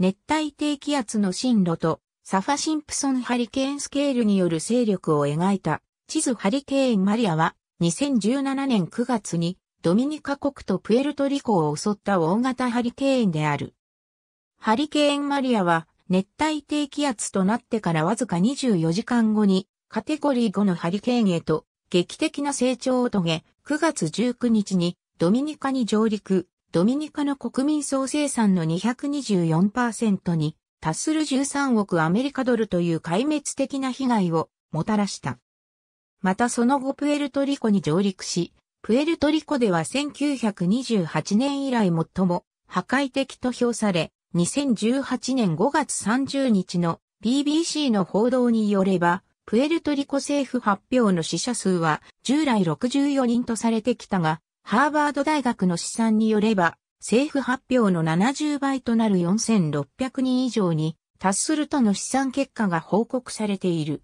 熱帯低気圧の進路とサファ・シンプソンハリケーンスケールによる勢力を描いた地図ハリケーンマリアは2017年9月にドミニカ国とプエルトリコを襲った大型ハリケーンである。ハリケーンマリアは熱帯低気圧となってからわずか24時間後にカテゴリー5のハリケーンへと劇的な成長を遂げ9月19日にドミニカに上陸、ドミニカの国民総生産の224%に達する13億アメリカドルという壊滅的な被害をもたらした。またその後プエルトリコに上陸し、プエルトリコでは1928年以来最も破壊的と評され、2018年5月30日の BBC の報道によれば、プエルトリコ政府発表の死者数は従来64人とされてきたが、ハーバード大学の試算によれば、政府発表の70倍となる4600人以上に達するとの試算結果が報告されている。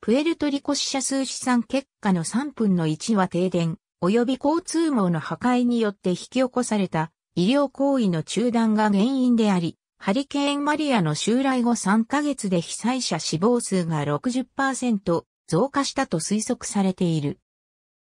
プエルトリコ死者数試算結果の3分の1は停電、及び交通網の破壊によって引き起こされた医療行為の中断が原因であり、ハリケーンマリアの襲来後3ヶ月で被災者死亡数が60%増加したと推測されている。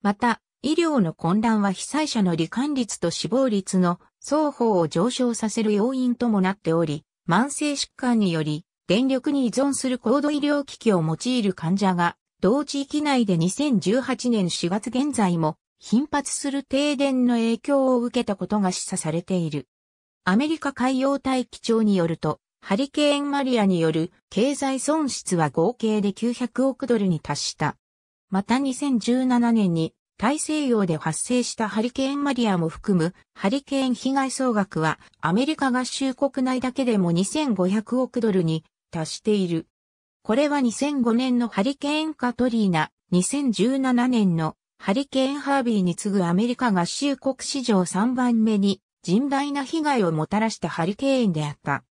また、医療の混乱は被災者の罹患率と死亡率の双方を上昇させる要因ともなっており、慢性疾患により電力に依存する高度医療機器を用いる患者が同地域内で2018年4月現在も頻発する停電の影響を受けたことが示唆されている。アメリカ海洋大気庁によると、ハリケーンマリアによる経済損失は合計で900億ドルに達した。また2017年に大西洋で発生したハリケーンマリアも含むハリケーン被害総額はアメリカ合衆国内だけでも2500億ドルに達している。これは2005年のハリケーンカトリーナ、2017年のハリケーンハービーに次ぐアメリカ合衆国史上3番目に甚大な被害をもたらしたハリケーンであった。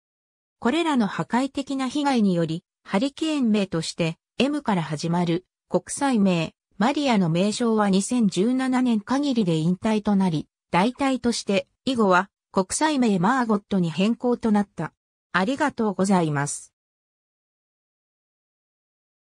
これらの破壊的な被害により、ハリケーン名として M から始まる国際名マリアの名称は2017年限りで引退となり、代替として以後は国際名マーゴットに変更となった。ありがとうございます。